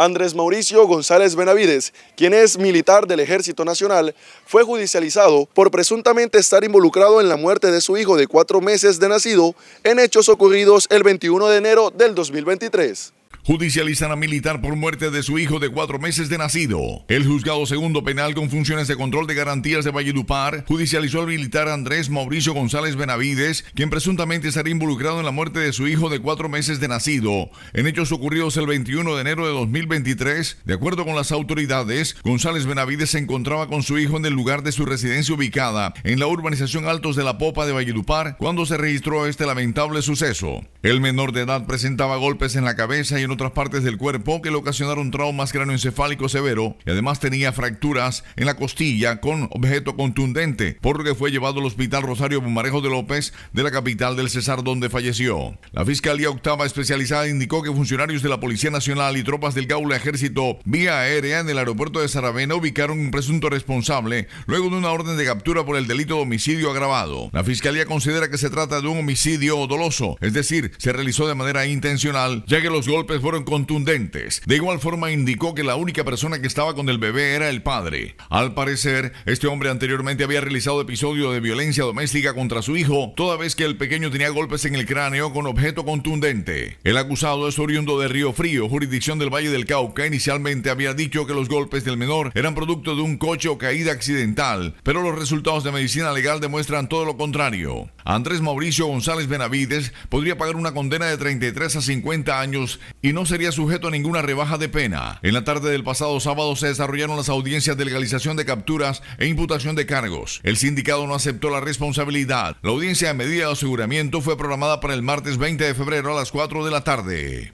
Andrés Mauricio González Benavides, quien es militar del Ejército Nacional, fue judicializado por presuntamente estar involucrado en la muerte de su hijo de cuatro meses de nacido en hechos ocurridos el 21 de enero del 2023 judicializan a militar por muerte de su hijo de cuatro meses de nacido. El juzgado segundo penal con funciones de control de garantías de Valledupar judicializó al militar Andrés Mauricio González Benavides, quien presuntamente estaría involucrado en la muerte de su hijo de cuatro meses de nacido. En hechos ocurridos el 21 de enero de 2023, de acuerdo con las autoridades, González Benavides se encontraba con su hijo en el lugar de su residencia ubicada en la urbanización Altos de la Popa de Valledupar cuando se registró este lamentable suceso. El menor de edad presentaba golpes en la cabeza y otras partes del cuerpo que le ocasionaron traumas encefálico severo y además tenía fracturas en la costilla con objeto contundente, por lo que fue llevado al Hospital Rosario Bumarejo de López de la capital del Cesar donde falleció. La Fiscalía Octava Especializada indicó que funcionarios de la Policía Nacional y tropas del Gaula Ejército vía aérea en el aeropuerto de Saravena ubicaron un presunto responsable luego de una orden de captura por el delito de homicidio agravado. La Fiscalía considera que se trata de un homicidio doloso, es decir, se realizó de manera intencional, ya que los golpes fueron fueron contundentes. De igual forma indicó que la única persona que estaba con el bebé era el padre. Al parecer, este hombre anteriormente había realizado episodios de violencia doméstica contra su hijo, toda vez que el pequeño tenía golpes en el cráneo con objeto contundente. El acusado es oriundo de Río Frío, jurisdicción del Valle del Cauca. Inicialmente había dicho que los golpes del menor eran producto de un coche o caída accidental, pero los resultados de medicina legal demuestran todo lo contrario. Andrés Mauricio González Benavides podría pagar una condena de 33 a 50 años y y no sería sujeto a ninguna rebaja de pena. En la tarde del pasado sábado se desarrollaron las audiencias de legalización de capturas e imputación de cargos. El sindicado no aceptó la responsabilidad. La audiencia de medida de aseguramiento fue programada para el martes 20 de febrero a las 4 de la tarde.